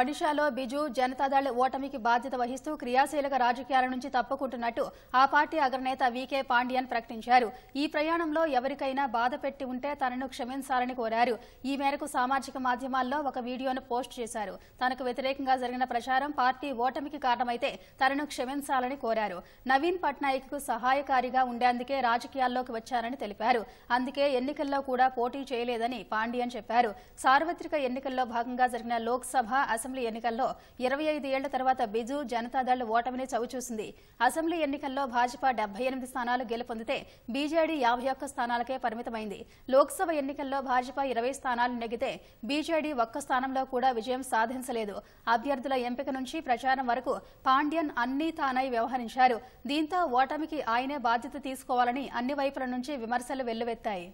ఒడిషాలో బిజు జనతాదళ్ ఓటమికి బాధ్యత వహిస్తూ క్రియాశీలక రాజకీయాల నుంచి తప్పుకుంటున్నట్టు ఆ పార్టీ అగ్రనేత వీకే పాండియన్ ప్రకటించారు ఈ ప్రయాణంలో ఎవరికైనా బాధ పెట్టి ఉంటే తనను క్షమించాలని కోరారు ఈ మేరకు సామాజిక మాధ్యమాల్లో ఒక వీడియోను పోస్ట్ చేశారు తనకు వ్యతిరేకంగా జరిగిన ప్రచారం పార్టీ ఓటమికి కారణమైతే తనను క్షమించాలని కోరారు నవీన్ పట్నాయక్ కు సహాయకారిగా ఉండేందుకే రాజకీయాల్లోకి వచ్చారని తెలిపారు అందుకే ఎన్నికల్లో కూడా పోటీ చేయలేదని పాండియన్ చెప్పారు సార్వత్రిక ఎన్నికల్లో భాగంగా జరిగిన లోక్సభ అసెంబ్లీ ఎన్నికల్లో ఇరవై ఐదు ఏళ్ల తర్వాత బిజు జనతాదళ్ ఓటమిని చవిచూసింది అసెంబ్లీ ఎన్నికల్లో భాజపా డెబ్బై ఎనిమిది స్థానాలు గెలుపొందితే బీజేడీ యాభై ఒక్క స్థానాలకే పరిమితమైంది లోక్సభ ఎన్నికల్లో భాజపా ఇరవై స్థానాలు నెగితే బీజేడీ ఒక్క స్థానంలో కూడా విజయం సాధించలేదు అభ్యర్థుల ఎంపిక నుంచి ప్రచారం వరకు పాండ్యన్ అన్ని తానై వ్యవహరించారు దీంతో ఓటమికి ఆయనే బాధ్యత తీసుకోవాలని అన్ని వైపుల నుంచి విమర్శలు వెల్లువెత్తాయి